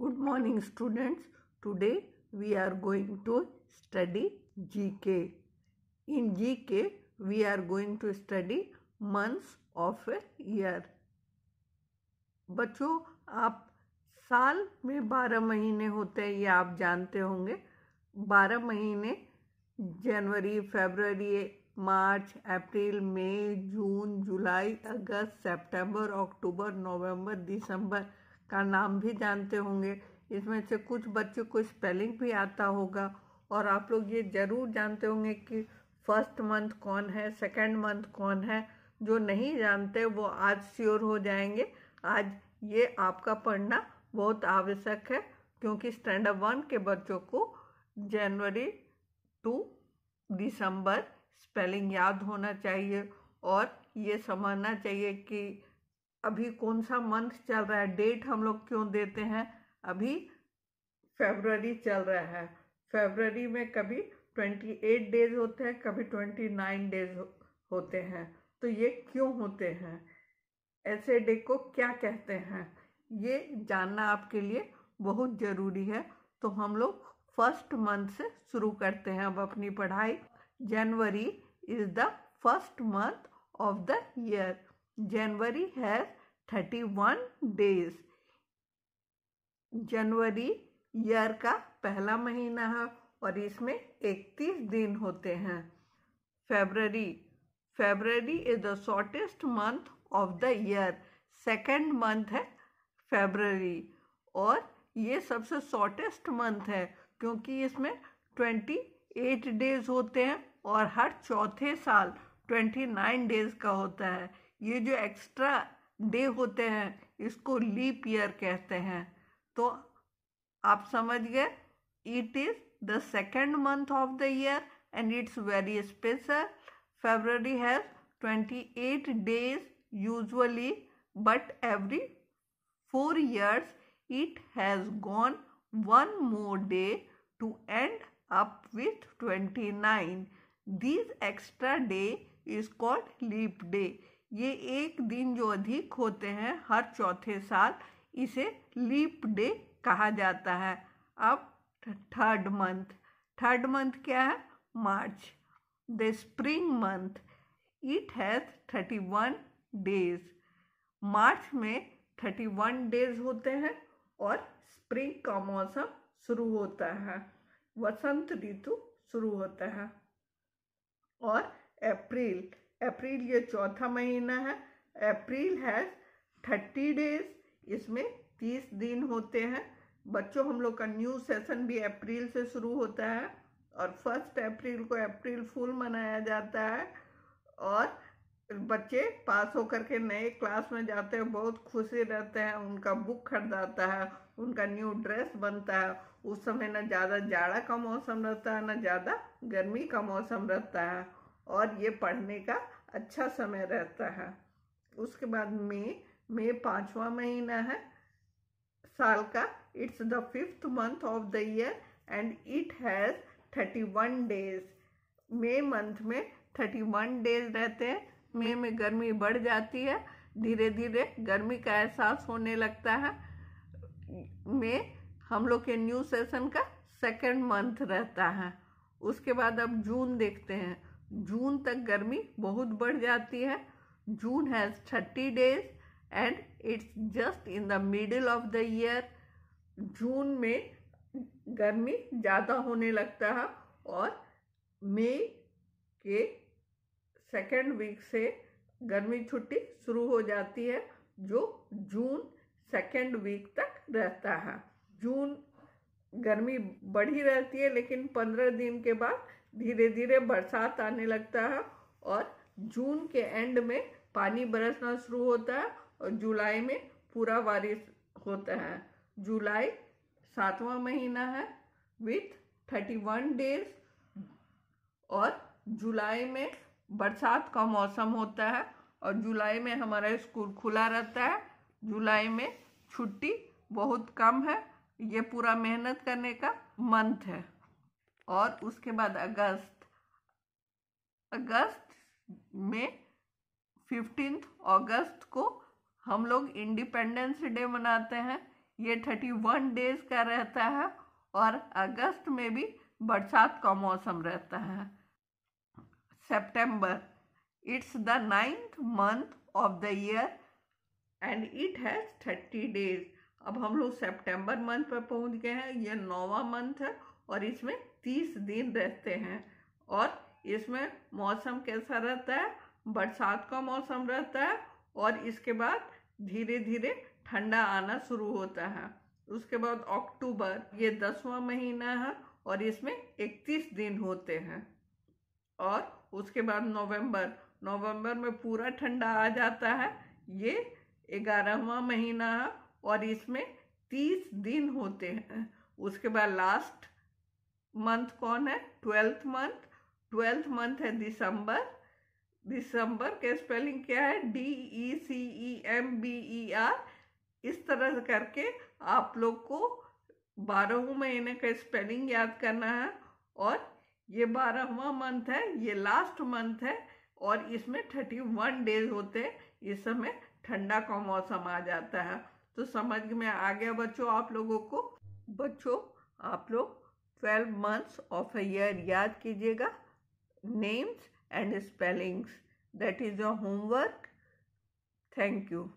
Good morning students. Today we are going to study GK. In GK we are going to study months of a year. बच्चों आप साल में बारह महीने होते हैं ये आप जानते होंगे बारह महीने जनवरी फरवरी मार्च अप्रैल मई जून जुलाई अगस्त सितंबर अक्टूबर नवंबर दिसंबर का नाम भी जानते होंगे इसमें से कुछ बच्चों को स्पेलिंग भी आता होगा और आप लोग ये ज़रूर जानते होंगे कि फर्स्ट मंथ कौन है सेकेंड मंथ कौन है जो नहीं जानते वो आज श्योर हो जाएंगे आज ये आपका पढ़ना बहुत आवश्यक है क्योंकि स्टैंडर्ड वन के बच्चों को जनवरी टू दिसंबर स्पेलिंग याद होना चाहिए और ये समझना चाहिए कि अभी कौन सा मंथ चल रहा है डेट हम लोग क्यों देते हैं अभी फेबररी चल रहा है फेबररी में कभी ट्वेंटी एट डेज होते हैं कभी ट्वेंटी नाइन डेज होते हैं तो ये क्यों होते हैं ऐसे डे को क्या कहते हैं ये जानना आपके लिए बहुत ज़रूरी है तो हम लोग फर्स्ट मंथ से शुरू करते हैं अब अपनी पढ़ाई January is the first month of the year January has thirty one days जनवरी ईयर का पहला महीना है और इसमें इकतीस दिन होते हैं February February is the shortest month of the year second month है फेबररी और ये सबसे शॉर्टेस्ट मंथ है क्योंकि इसमें ट्वेंटी एट डेज होते हैं और हर चौथे साल ट्वेंटी नाइन डेज का होता है ये जो एक्स्ट्रा डे होते हैं इसको लीप ईयर कहते हैं तो आप समझ गए it is the second month of the year and it's very special February has twenty eight days usually but every four years it has gone one more day to end up with twenty nine this extra day is called leap day ये एक दिन जो अधिक होते हैं हर चौथे साल इसे लीप डे कहा जाता है अब थर्ड मंथ थर्ड मंथ क्या है March the spring month it has thirty one days March में थर्टी वन डेज होते हैं और स्प्रिंग का मौसम शुरू होता है वसंत ऋतु शुरू होता है और अप्रैल अप्रैल ये चौथा महीना है अप्रैल हैज़ थर्टी डेज इसमें तीस दिन होते हैं बच्चों हम लोग का न्यू सेशन भी अप्रैल से शुरू होता है और फर्स्ट अप्रैल को अप्रैल फुल मनाया जाता है और बच्चे पास होकर के नए क्लास में जाते हैं बहुत खुशी रहते हैं उनका बुक खरीदाता है उनका न्यू ड्रेस बनता है उस समय ना ज़्यादा जाड़ा का मौसम रहता है ना ज़्यादा गर्मी का मौसम रहता है और ये पढ़ने का अच्छा समय रहता है उसके बाद मई मई पाँचवा महीना है साल का it's the fifth month of the year and it has thirty one days मई मंथ में थर्टी वन डेज रहते हैं मई में गर्मी बढ़ जाती है धीरे धीरे गर्मी का एहसास होने लगता है मई हम लोग के न्यू सेशन का सेकेंड मंथ रहता है उसके बाद अब जून देखते हैं जून तक गर्मी बहुत बढ़ जाती है June has thirty days and it's just in the middle of the year June में गर्मी ज़्यादा होने लगता है और मई के सेकेंड वीक से गर्मी छुट्टी शुरू हो जाती है जो जून सेकेंड वीक तक रहता है जून गर्मी बढ़ी रहती है लेकिन पंद्रह दिन के बाद धीरे धीरे बरसात आने लगता है और जून के एंड में पानी बरसना शुरू होता है और जुलाई में पूरा बारिश होता है जुलाई सातवां महीना है विथ थर्टी वन डेज और जुलाई में बरसात का मौसम होता है और जुलाई में हमारा स्कूल खुला रहता है जुलाई में छुट्टी बहुत कम है ये पूरा मेहनत करने का मंथ है और उसके बाद अगस्त अगस्त में फिफ्टींथ अगस्त को हम लोग इंडिपेंडेंस डे मनाते हैं ये थर्टी वन डेज का रहता है और अगस्त में भी बरसात का मौसम रहता है September it's the ninth month of the year and it has thirty days अब हम लोग सितंबर मंथ पर पहुंच गए हैं यह नौवा मंथ है और इसमें तीस दिन रहते हैं और इसमें मौसम कैसा रहता है बरसात का मौसम रहता है और इसके बाद धीरे धीरे ठंडा आना शुरू होता है उसके बाद अक्टूबर ये दसवां महीना है और इसमें इकतीस दिन होते हैं और उसके बाद नवंबर नवंबर में पूरा ठंडा आ जाता है ये ग्यारहवा महीना है और इसमें तीस दिन होते हैं उसके बाद लास्ट मंथ कौन है ट्वेल्थ मंथ ट्वेल्थ मंथ है दिसंबर दिसंबर के स्पेलिंग क्या है D E C E M B E R इस तरह करके आप लोग को बारहवें महीने का स्पेलिंग याद करना है और ये बारहवा मंथ है ये लास्ट मंथ है और इसमें थर्टी वन डेज होते हैं इस समय ठंडा का मौसम आ जाता है तो समझ में आ गया बच्चों आप लोगों को बच्चों आप लोग twelve months of a year याद कीजिएगा names and spellings that is your homework thank you